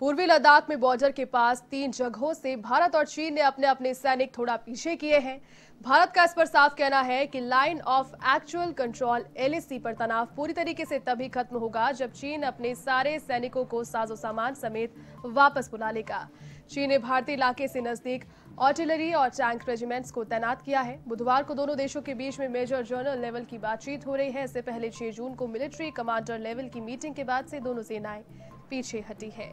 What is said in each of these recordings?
पूर्वी लद्दाख में बॉर्डर के पास तीन जगहों से भारत और चीन ने अपने अपने सैनिक थोड़ा पीछे किए हैं भारत का इस पर साफ कहना है कि line of actual control LAC पर तनाव पूरी तरीके से तभी खत्म होगा जब चीन अपने सारे सैनिकों को साजो सामान समेत वापस बुला लेगा चीन ने भारतीय इलाके से नजदीक आर्टिलरी और टैंक रेजिमेंट्स को तैनात किया है बुधवार को दोनों देशों के बीच में मेजर जनरल लेवल की बातचीत हो रही है इससे पहले छह जून को मिलिट्री कमांडर लेवल की मीटिंग के बाद से दोनों सेनाएं पीछे हटी है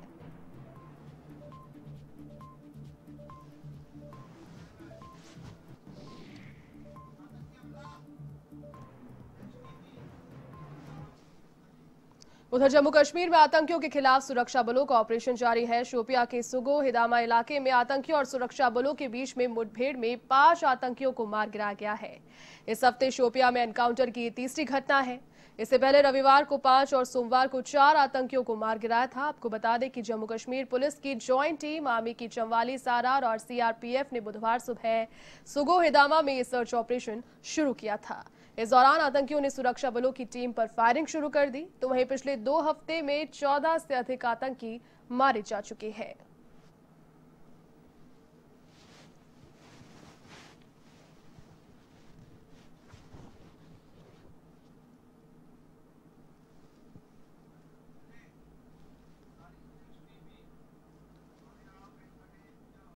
उधर जम्मू कश्मीर में आतंकियों के खिलाफ सुरक्षा बलों का ऑपरेशन जारी है शोपिया के सुगो हिदामा इलाके में आतंकियों और सुरक्षा बलों के बीच में मुठभेड़ में पांच आतंकियों को मार गिराया गया है इस हफ्ते शोपिया में एनकाउंटर की तीसरी घटना है इससे पहले रविवार को पांच और सोमवार को चार आतंकियों को मार गिराया था आपको बता दें कि जम्मू कश्मीर पुलिस की ज्वाइंट टीम आर्मी की चंवाली सारार और सीआरपीएफ ने बुधवार सुबह सुगो हिदामा में सर्च ऑपरेशन शुरू किया था इस दौरान आतंकियों ने सुरक्षा बलों की टीम पर फायरिंग शुरू कर दी तो वहीं पिछले दो हफ्ते में चौदह से अधिक आतंकी मारे जा चुके हैं